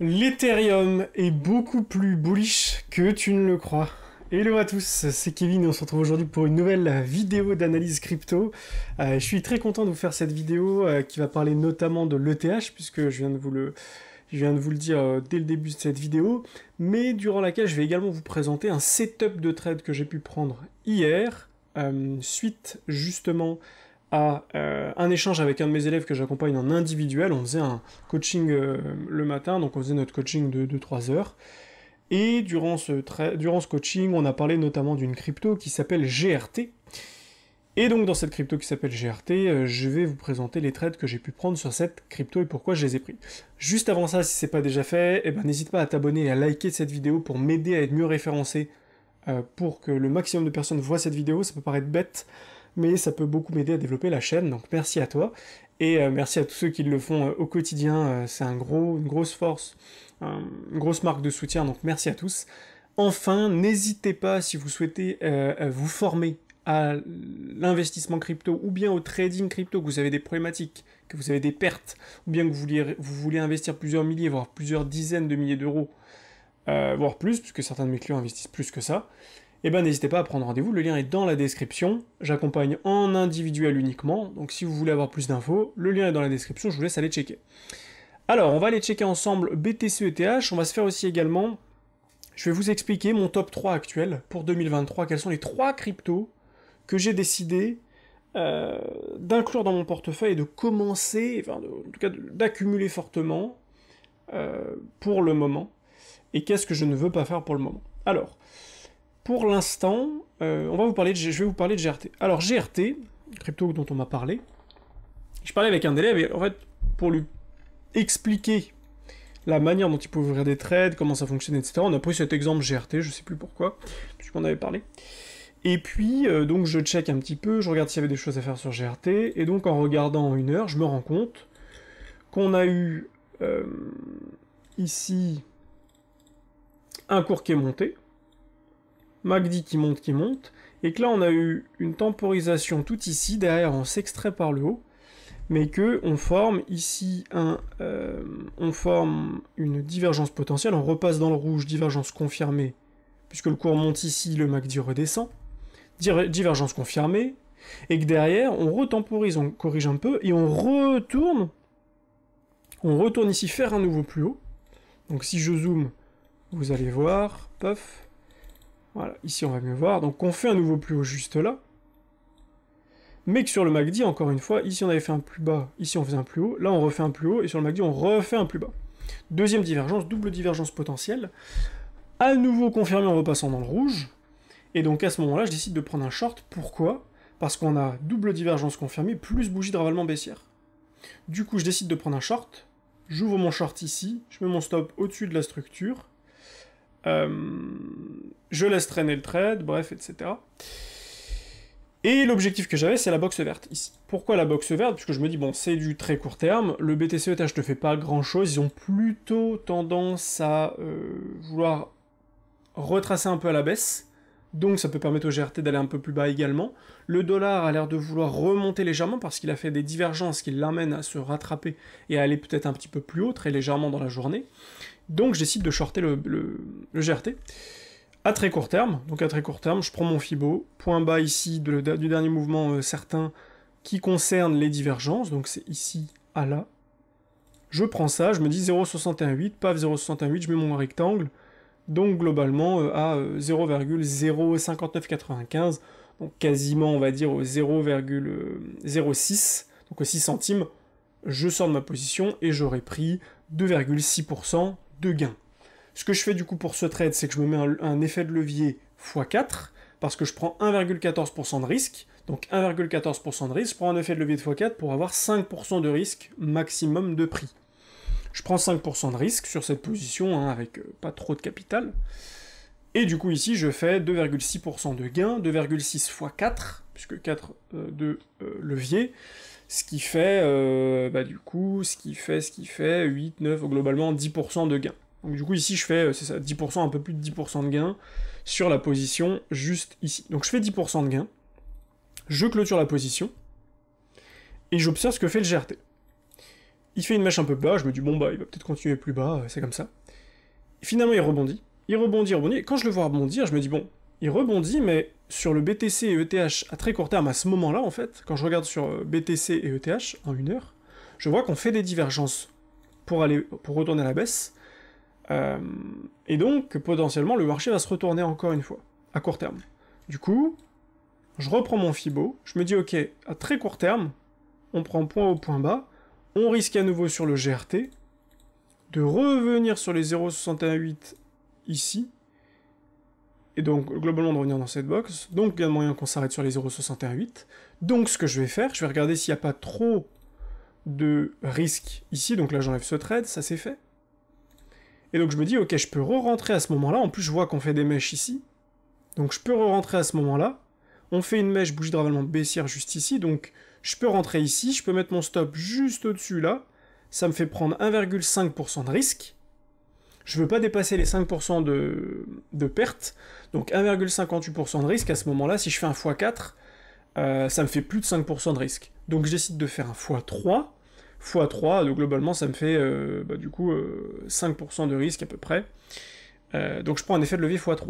L'Ethereum est beaucoup plus bullish que tu ne le crois. Hello à tous, c'est Kevin et on se retrouve aujourd'hui pour une nouvelle vidéo d'analyse crypto. Euh, je suis très content de vous faire cette vidéo euh, qui va parler notamment de l'ETH puisque je viens de vous le, je viens de vous le dire euh, dès le début de cette vidéo, mais durant laquelle je vais également vous présenter un setup de trade que j'ai pu prendre hier suite justement euh, un échange avec un de mes élèves que j'accompagne en individuel. On faisait un coaching euh, le matin, donc on faisait notre coaching de, 2 3 heures. Et durant ce, coaching, on a parlé notamment d'une crypto qui s'appelle GRT. Et donc dans cette crypto qui s'appelle GRT, euh, je vais vous présenter les trades que j'ai pu prendre sur cette crypto et pourquoi je les ai pris. Juste avant ça, si n'est pas déjà fait, eh ben, n'hésite pas à t'abonner et à liker cette vidéo pour m'aider à être mieux référencé pour que le maximum de personnes voient cette vidéo. Ça peut paraître bête, mais ça peut beaucoup m'aider à développer la chaîne, donc merci à toi. Et euh, merci à tous ceux qui le font euh, au quotidien, euh, c'est un gros, une grosse force, une grosse marque de soutien, donc merci à tous. Enfin, n'hésitez pas si vous souhaitez vous former à l'investissement crypto ou bien au trading crypto, que vous avez des problématiques, que vous avez des pertes, ou bien que vous vous voulez investir plusieurs milliers, voire plusieurs dizaines de milliers d'euros, voire plus, puisque certains de mes clients investissent plus que ça. Eh ben n'hésitez pas à prendre rendez-vous, le lien est dans la description, j'accompagne en individuel uniquement, donc si vous voulez avoir plus d'infos, le lien est dans la description, je vous laisse aller checker. Alors, on va aller checker ensemble BTC ETH, on va se faire aussi également, je vais vous expliquer mon top 3 actuel pour 2023, quels sont les 3 cryptos que j'ai décidé euh, d'inclure dans mon portefeuille et de commencer, enfin en tout cas d'accumuler fortement euh, pour le moment, et qu'est-ce que je ne veux pas faire pour le moment. Alors, pour l'instant, euh, on va vous parler je vais vous parler de GRT. Alors GRT, crypto dont on m'a parlé, je parlais avec un élève et en fait, pour lui expliquer la manière dont il peut ouvrir des trades, comment ça fonctionne, etc. On a pris cet exemple GRT, je ne sais plus pourquoi, puisqu'on avait parlé. Et puis, euh, donc je check un petit peu, je regarde s'il y avait des choses à faire sur GRT, et donc en regardant une heure, je me rends compte qu'on a eu euh, ici un cours qui est monté, MACD qui monte, qui monte, et que là on a eu une temporisation tout ici, derrière on s'extrait par le haut, mais que on forme ici un, euh, on forme une divergence potentielle, on repasse dans le rouge, divergence confirmée, puisque le cours monte ici, le MACD redescend, divergence confirmée, et que derrière on retemporise, on corrige un peu, et on retourne, on retourne ici faire un nouveau plus haut, donc si je zoome, vous allez voir, puf. Voilà, ici on va mieux voir. Donc on fait un nouveau plus haut juste là. Mais que sur le MACD, encore une fois, ici on avait fait un plus bas, ici on faisait un plus haut, là on refait un plus haut, et sur le MACD on refait un plus bas. Deuxième divergence, double divergence potentielle. À nouveau confirmé en repassant dans le rouge. Et donc à ce moment-là, je décide de prendre un short. Pourquoi Parce qu'on a double divergence confirmée, plus bougie de ravalement baissière. Du coup, je décide de prendre un short. J'ouvre mon short ici, je mets mon stop au-dessus de la structure. Euh, je laisse traîner le trade, bref, etc. Et l'objectif que j'avais, c'est la box verte ici. Pourquoi la box verte Puisque je me dis, bon, c'est du très court terme, le BTC ETH ne fait pas grand-chose, ils ont plutôt tendance à euh, vouloir retracer un peu à la baisse, donc ça peut permettre au GRT d'aller un peu plus bas également. Le dollar a l'air de vouloir remonter légèrement parce qu'il a fait des divergences qui l'amènent à se rattraper et à aller peut-être un petit peu plus haut, très légèrement dans la journée. Donc je décide de shorter le, GRT à très court terme. Donc à très court terme, je prends mon FIBO, point bas ici du dernier mouvement euh, certain qui concerne les divergences, donc c'est ici à là. Je prends ça, je me dis 0,618, paf 0,618, je mets mon rectangle, donc globalement euh, à 0,05995, euh, donc quasiment on va dire au 0,06, donc 6 centimes, je sors de ma position et j'aurais pris 2,6% de gain. Ce que je fais du coup pour ce trade, c'est que je me mets un, effet de levier x4, parce que je prends 1,14% de risque, donc 1,14% de risque, je prends un effet de levier de x4 pour avoir 5% de risque maximum de prix. Je prends 5% de risque sur cette position, hein, avec euh, pas trop de capital. Et du coup ici, je fais 2,6% de gain, 2,6 x 4, puisque 4 euh, de euh, levier. Ce qui fait, euh, bah, du coup, ce qui fait, ce qui fait 8, 9, globalement 10% de gain. Donc du coup ici je fais, euh, c'est ça, 10%, un peu plus de 10% de gain sur la position juste ici. Donc je fais 10% de gain, je clôture la position, et j'observe ce que fait le GRT. Il fait une mèche un peu bas, je me dis bon bah il va peut-être continuer plus bas, euh, c'est comme ça. finalement il rebondit, il rebondit, rebondit, et quand je le vois rebondir, je me dis bon, il rebondit, mais sur le BTC et ETH à très court terme, à ce moment-là, en fait, quand je regarde sur euh, BTC et ETH en une heure, je vois qu'on fait des divergences pour, aller, pour retourner à la baisse. Euh, et donc, potentiellement, le marché va se retourner encore une fois, à court terme. Du coup, je reprends mon FIBO, je me dis, ok, à très court terme, on prend point haut, point bas, on risque à nouveau sur le GRT, de revenir sur les 0.618 ici, et donc, globalement, de revenir dans cette box. Donc, il y a moyen qu'on s'arrête sur les 0.618. Donc, ce que je vais faire, je vais regarder s'il n'y a pas trop de risques ici. Donc là, j'enlève ce trade, ça c'est fait. Et donc, je me dis, ok, je peux re-rentrer à ce moment-là. En plus, je vois qu'on fait des mèches ici. Donc, je peux re-rentrer à ce moment-là. On fait une mèche bougie de ravalement baissière juste ici. Donc, je peux rentrer ici. Je peux mettre mon stop juste au-dessus là. Ça me fait prendre 1,5% de risque je ne veux pas dépasser les 5% de, de perte, donc 1,58% de risque, à ce moment-là, si je fais un x4, euh, ça me fait plus de 5% de risque. Donc je décide de faire un x3, x3, donc globalement ça me fait euh, bah, du coup 5% euh, de risque à peu près. donc je prends un effet de levier x3.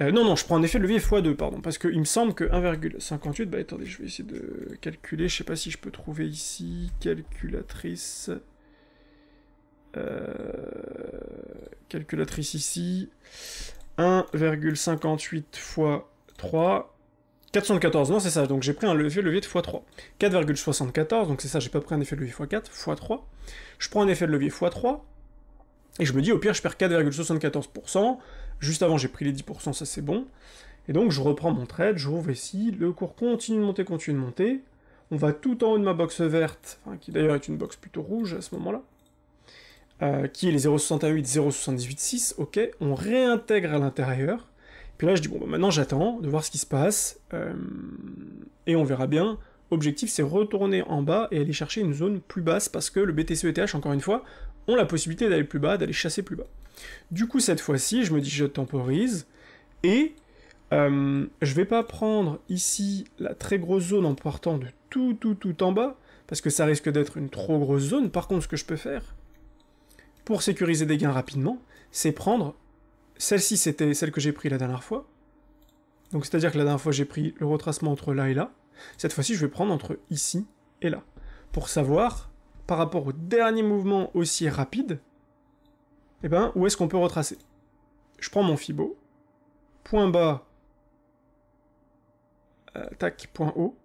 non, non, je prends un effet de levier x2, pardon, parce qu'il me semble que 1,58, bah attendez, je vais essayer de calculer, je sais pas si je peux trouver ici, calculatrice, euh, calculatrice ici. 1,58 x 3. 414, non, c'est ça, donc j'ai pris un effet levier de x3. 4,74, donc c'est ça, j'ai pas pris un effet de levier x4, x3. Je prends un effet de levier x3, et je me dis, au pire, je perds 4,74%. Juste avant, j'ai pris les 10%, ça c'est bon. Et donc, je reprends mon trade, je rouvre ici, le cours continue de monter, continue de monter. On va tout en haut de ma box verte, qui d'ailleurs est une box plutôt rouge à ce moment-là. Euh, qui est les 0,68, 0,78, 6, ok, on réintègre à l'intérieur. Puis là, je dis, bon, bah, maintenant j'attends de voir ce qui se passe, euh, et on verra bien. Objectif, c'est retourner en bas et aller chercher une zone plus basse, parce que le BTC ETH, encore une fois, ont la possibilité d'aller plus bas, d'aller chasser plus bas. Du coup, cette fois-ci, je me dis, je temporise, et euh, je vais pas prendre ici la très grosse zone en partant de tout, tout, tout en bas, parce que ça risque d'être une trop grosse zone. Par contre, ce que je peux faire, pour sécuriser des gains rapidement, c'est prendre... Celle-ci, c'était celle que j'ai prise la dernière fois. Donc c'est-à-dire que la dernière fois, j'ai pris le retracement entre là et là. Cette fois-ci, je vais prendre entre ici et là. Pour savoir, par rapport au dernier mouvement aussi rapide, eh ben, où est-ce qu'on peut retracer Je prends mon Fibo. Point bas. Euh, tac, point haut.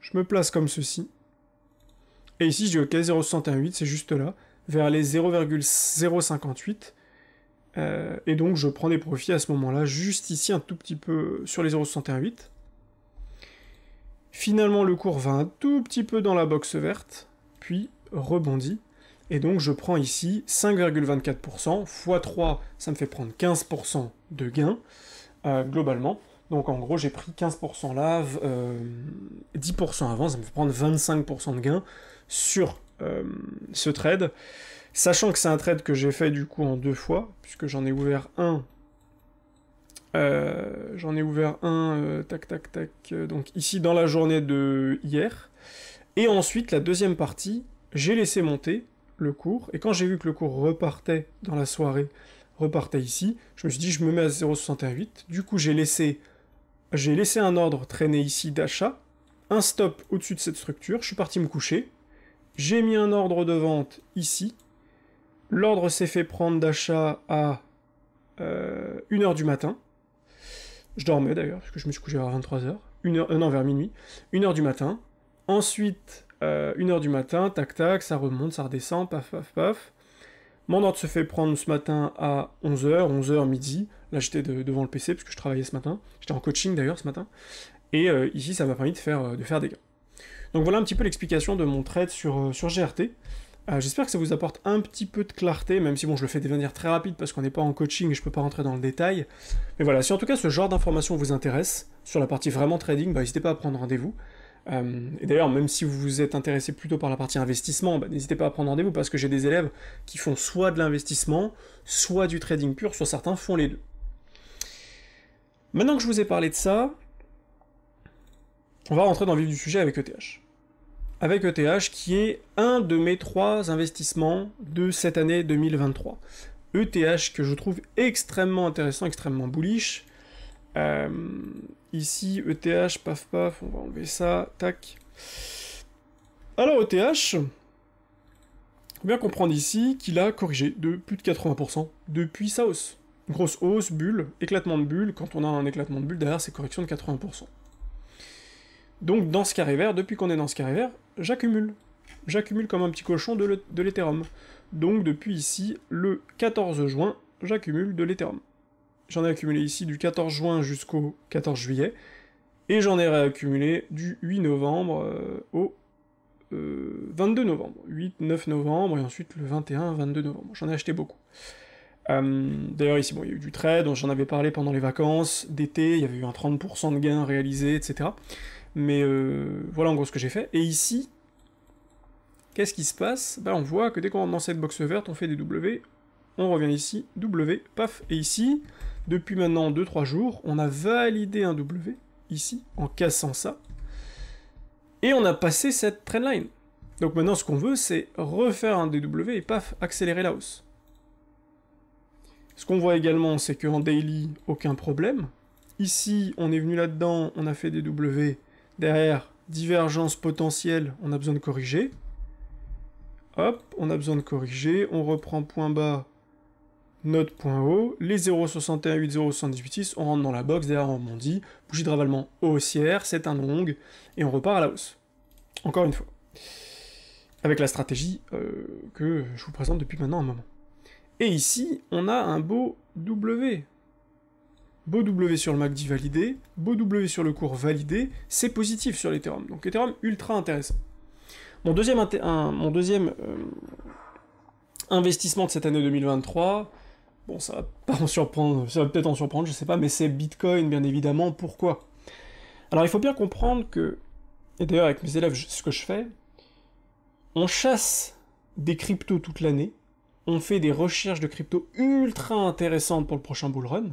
Je me place comme ceci. Et ici, je dis OK, 0,618, c'est juste là vers les 0,058. Euh, et donc je prends des profits à ce moment-là, juste ici un tout petit peu sur les 0,618. Finalement le cours va un tout petit peu dans la box verte, puis rebondit. Et donc je prends ici 5,24%, x 3 ça me fait prendre 15% de gain euh, globalement. Donc en gros j'ai pris 15% là, 10% avant, ça me fait prendre 25% de gain sur euh, ce trade. Sachant que c'est un trade que j'ai fait du coup en deux fois, puisque j'en ai ouvert un. Euh, j'en ai ouvert un, euh, tac tac tac, donc ici dans la journée de hier. Et ensuite, la deuxième partie, j'ai laissé monter le cours, et quand j'ai vu que le cours repartait dans la soirée, repartait ici, je me suis dit je me mets à 0,618, du coup j'ai laissé, j'ai laissé un ordre traîner ici d'achat, un stop au-dessus de cette structure, je suis parti me coucher, j'ai mis un ordre de vente ici. L'ordre s'est fait prendre d'achat à 1h euh, du matin. Je dormais d'ailleurs, parce que je me suis couché à 23h. Euh, non, vers minuit. 1h du matin. Ensuite, 1h euh, du matin, tac tac, ça remonte, ça redescend, paf paf paf. Mon ordre se fait prendre ce matin à 11h, 11h midi. Là, j'étais devant le PC parce que je travaillais ce matin. J'étais en coaching d'ailleurs ce matin. Et ici, ça m'a permis de faire, de faire des gains. Donc voilà un petit peu l'explication de mon trade sur, euh, GRT. Euh, j'espère que ça vous apporte un petit peu de clarté, même si bon, je le fais devenir très rapide parce qu'on n'est pas en coaching et je ne peux pas rentrer dans le détail. Mais voilà, si en tout cas ce genre d'informations vous intéresse, sur la partie vraiment trading, bah, n'hésitez pas à prendre rendez-vous. Euh, et d'ailleurs, même si vous vous êtes intéressé plutôt par la partie investissement, bah, n'hésitez pas à prendre rendez-vous parce que j'ai des élèves qui font soit de l'investissement, soit du trading pur, soit certains font les deux. Maintenant que je vous ai parlé de ça, on va rentrer dans le vif du sujet avec ETH. Avec ETH qui est un de mes trois investissements de cette année 2023. ETH que je trouve extrêmement intéressant, extrêmement bullish. Euh, ici, ETH, paf paf, on va enlever ça, tac. Alors ETH, faut bien comprendre ici qu'il a corrigé de plus de 80% depuis sa hausse. grosse hausse, bulle, éclatement de bulle, quand on a un éclatement de bulle, derrière c'est correction de 80%. Donc dans ce carré vert, depuis qu'on est dans ce carré vert, j'accumule. J'accumule comme un petit cochon de l'Ethereum. Donc depuis ici, le 14 juin, j'accumule de l'Ethereum. J'en ai accumulé ici du 14 juin jusqu'au 14 juillet, et j'en ai réaccumulé du 8 novembre euh, au 22 euh, novembre. 8, 9 novembre, et ensuite le 21, 22 novembre. J'en ai acheté beaucoup. Euh, d'ailleurs ici, bon, il y a eu du trade, j'en avais parlé pendant les vacances d'été, il y avait eu un 30% de gains réalisés, etc. Mais euh, voilà en gros ce que j'ai fait. Et ici, qu'est-ce qui se passe bah, On voit que dès qu'on rentre dans cette box verte, on fait des W, on revient ici, W, paf, et ici, depuis maintenant 2-3 jours, on a validé un W, ici, en cassant ça, et on a passé cette trendline. Donc maintenant, ce qu'on veut, c'est refaire un DW et paf, accélérer la hausse. Ce qu'on voit également, c'est qu'en daily, aucun problème. Ici, on est venu là-dedans, on a fait des W, Derrière, divergence potentielle, on a besoin de corriger. Hop, on a besoin de corriger. On reprend point bas, notre point haut. Les 0,618, 0,786, on rentre dans la box, derrière on dit, Bougie de ravalement haussière, c'est un long. Et on repart à la hausse. Encore une fois. Avec la stratégie euh, que je vous présente depuis maintenant un moment. Et ici, on a un beau W beau sur le MACD validé, beau sur le cours validé, c'est positif sur l'Ethereum. Donc Ethereum ultra intéressant. Mon deuxième, euh, investissement de cette année 2023, bon ça va pas en surprendre, ça va peut-être en surprendre, je sais pas, mais c'est Bitcoin bien évidemment. Pourquoi Alors il faut bien comprendre que, et d'ailleurs avec mes élèves ce que je fais, on chasse des cryptos toute l'année, on fait des recherches de cryptos ultra intéressantes pour le prochain bull run,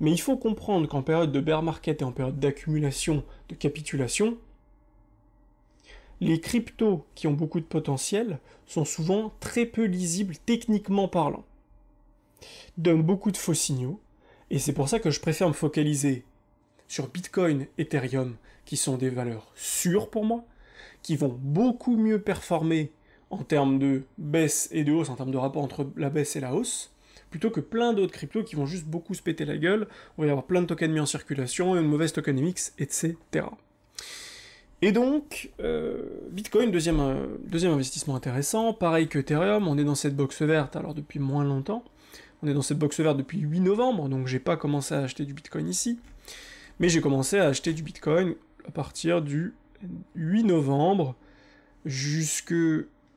mais il faut comprendre qu'en période de bear market et en période d'accumulation, de capitulation, les cryptos qui ont beaucoup de potentiel sont souvent très peu lisibles techniquement parlant, donnent beaucoup de faux signaux, et c'est pour ça que je préfère me focaliser sur Bitcoin, Ethereum, qui sont des valeurs sûres pour moi, qui vont beaucoup mieux performer en termes de baisse et de hausse, en termes de rapport entre la baisse et la hausse, plutôt que plein d'autres cryptos qui vont juste beaucoup se péter la gueule, on va y avoir plein de tokens mis en circulation, une mauvaise tokenomics, etc. Et donc, euh, Bitcoin, deuxième, euh, deuxième investissement intéressant, pareil que Ethereum, on est dans cette box verte, alors depuis moins longtemps, on est dans cette box verte depuis 8 novembre, donc j'ai pas commencé à acheter du Bitcoin ici, mais j'ai commencé à acheter du Bitcoin à partir du 8 novembre jusque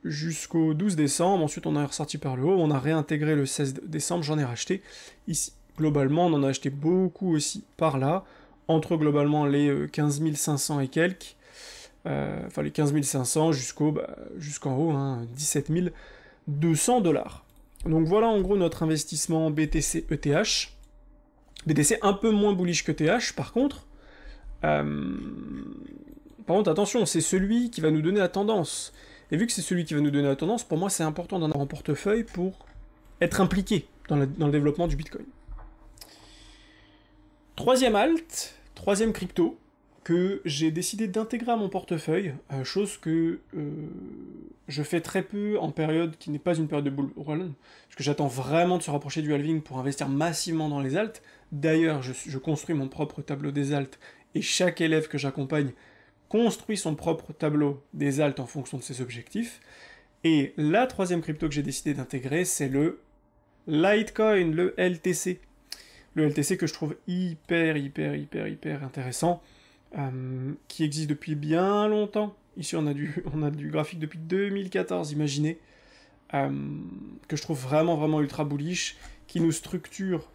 jusqu'au 12 décembre. Ensuite, on est ressorti par le haut. On a réintégré le 16 décembre. J'en ai racheté. Ici, globalement, on en a acheté beaucoup aussi par là. Entre globalement les 15 euh, 500 et quelques. Euh, enfin, les 15 500 jusqu'au, bah, jusqu'en haut, hein, 17 200 dollars. Donc voilà en gros notre investissement BTC ETH. BTC un peu moins bullish que TH par contre. Euh, par contre, attention, c'est celui qui va nous donner la tendance. Et vu que c'est celui qui va nous donner la tendance, pour moi, c'est important d'en avoir en portefeuille pour être impliqué dans, le développement du Bitcoin. Troisième alt, troisième crypto que j'ai décidé d'intégrer à mon portefeuille, euh, chose que euh, je fais très peu en période qui n'est pas une période de bull run, parce que j'attends vraiment de se rapprocher du halving pour investir massivement dans les alt. D'ailleurs, je, construis mon propre tableau des alt et chaque élève que j'accompagne construit son propre tableau des altes en fonction de ses objectifs. Et la troisième crypto que j'ai décidé d'intégrer, c'est le Litecoin, le LTC. Le LTC que je trouve hyper, hyper, hyper, hyper intéressant, euh, qui existe depuis bien longtemps. Ici, on a du, on a du graphique depuis 2014, imaginez. Euh, que je trouve vraiment, vraiment ultra bullish, qui nous structure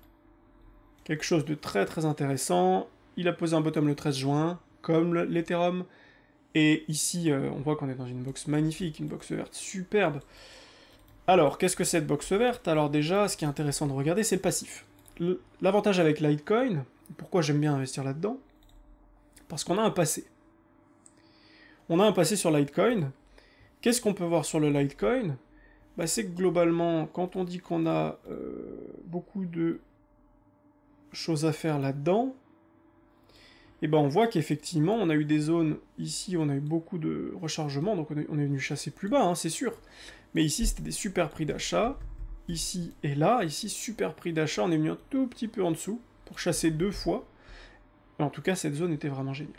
quelque chose de très, très intéressant. Il a posé un bottom le 13 juin, comme l'Ethereum. Et ici, euh, on voit qu'on est dans une box magnifique, une box verte superbe. Alors, qu'est-ce que cette box verte Alors déjà, ce qui est intéressant de regarder, c'est le passif. L'avantage avec Litecoin, pourquoi j'aime bien investir là-dedans Parce qu'on a un passé. On a un passé sur Litecoin. Qu'est-ce qu'on peut voir sur le Litecoin bah, C'est que globalement, quand on dit qu'on a euh, beaucoup de choses à faire là-dedans, et eh ben on voit qu'effectivement, on a eu des zones, ici on a eu beaucoup de rechargements, donc on est, venu chasser plus bas, hein, c'est sûr. Mais ici, c'était des super prix d'achat, ici et là, ici, super prix d'achat, on est venu un tout petit peu en dessous, pour chasser deux fois. En tout cas, cette zone était vraiment géniale.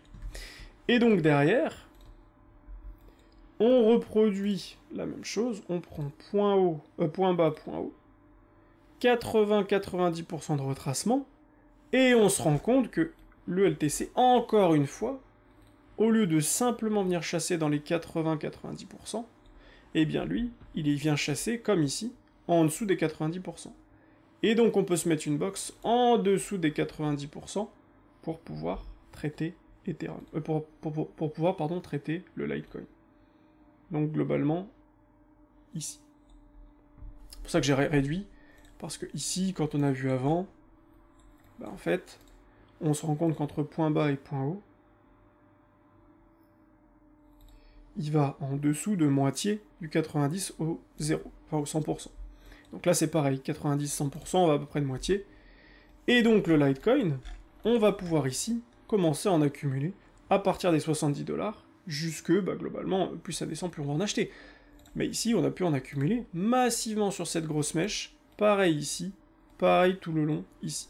Et donc derrière, on reproduit la même chose, on prend point haut, euh, point bas, point haut, 80-90% de retracement, et on se rend compte que le LTC, encore une fois, au lieu de simplement venir chasser dans les 80-90%, eh bien lui, il vient chasser, comme ici, en dessous des 90%. Et donc on peut se mettre une box en dessous des 90% pour pouvoir traiter Ethereum, euh, pour, pouvoir pardon, traiter le Litecoin. Donc globalement, ici. C'est pour ça que j'ai réduit, parce que ici, quand on a vu avant, bah, en fait, on se rend compte qu'entre point bas et point haut, il va en dessous de moitié du 90 au 0, enfin au 100%. Donc là c'est pareil, 90-100%, on va à peu près de moitié. Et donc le Litecoin, on va pouvoir ici commencer à en accumuler à partir des 70 dollars, jusque, bah, globalement, plus ça descend, plus on va en acheter. Mais ici, on a pu en accumuler massivement sur cette grosse mèche. Pareil ici, pareil tout le long ici.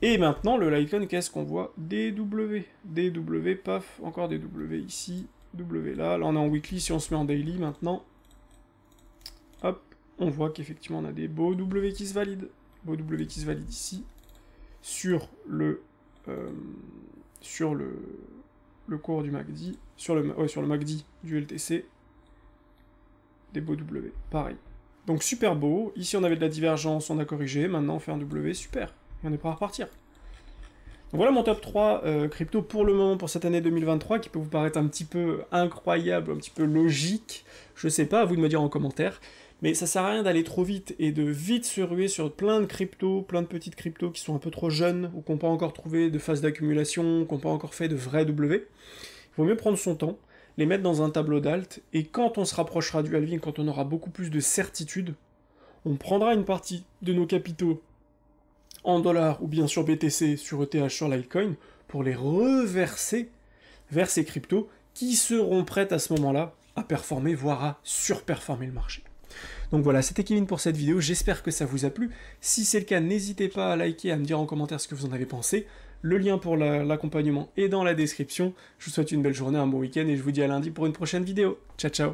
Et maintenant, le Lycon, qu'est-ce qu'on voit DW. DW, paf, encore DW ici, W là. Là, on est en weekly, si on se met en daily maintenant, hop, on voit qu'effectivement, on a des beaux W qui se valident. Beaux W qui se valident ici, sur le... Euh, sur le, le cours du MACD, sur le, sur le MACD du LTC, des beaux W, pareil. Donc super beau, ici on avait de la divergence, on a corrigé, maintenant on fait un W, super on est prêt à repartir. voilà mon top 3 euh, crypto pour le moment, pour cette année 2023, qui peut vous paraître un petit peu incroyable, un petit peu logique. Je sais pas, à vous de me dire en commentaire. Mais ça sert à rien d'aller trop vite et de vite se ruer sur plein de cryptos, plein de petites cryptos qui sont un peu trop jeunes ou qu'on n'ont pas encore trouvé de phase d'accumulation, qu'on n'ont pas encore fait de vrai W. Il vaut mieux prendre son temps, les mettre dans un tableau d'alt et quand on se rapprochera du halving, quand on aura beaucoup plus de certitude, on prendra une partie de nos capitaux en dollars ou bien sur BTC, sur ETH, sur Litecoin, pour les reverser vers ces cryptos qui seront prêtes à ce moment-là à performer, voire à surperformer le marché. Donc voilà, c'était Kevin pour cette vidéo, j'espère que ça vous a plu. Si c'est le cas, n'hésitez pas à liker, à me dire en commentaire ce que vous en avez pensé. Le lien pour l'accompagnement est dans la description. Je vous souhaite une belle journée, un bon week-end et je vous dis à lundi pour une prochaine vidéo. Ciao ciao